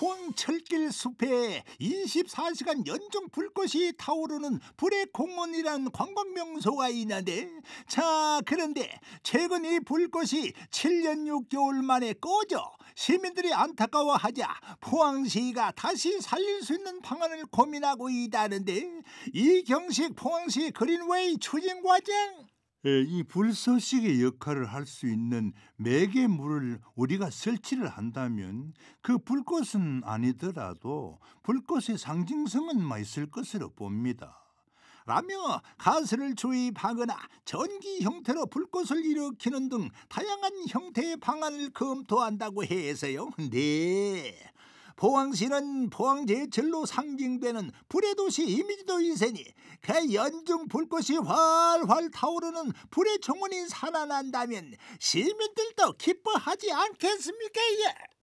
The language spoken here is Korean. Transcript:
풍 철길 숲에 24시간 연중 불꽃이 타오르는 불의 공원이란 관광명소가 있는데 자 그런데 최근 이 불꽃이 7년 6개월 만에 꺼져 시민들이 안타까워하자 포항시가 다시 살릴 수 있는 방안을 고민하고 있다는데 이경식 포항시 그린웨이 추진과장 예, 이불소식의 역할을 할 수 있는 매개물을 우리가 설치를 한다면 그 불꽃은 아니더라도 불꽃의 상징성은 뭐 있을 것으로 봅니다. 라며 가스를 조입하거나 전기 형태로 불꽃을 일으키는 등 다양한 형태의 방안을 검토한다고 해서요. 네, 포항시는 포항 제철로 상징되는 불의 도시 이미지도 있으니 그 연중 불꽃이 활활 타오르는 불의 정원이 살아난다면 시민들도 기뻐하지 않겠습니까? 예.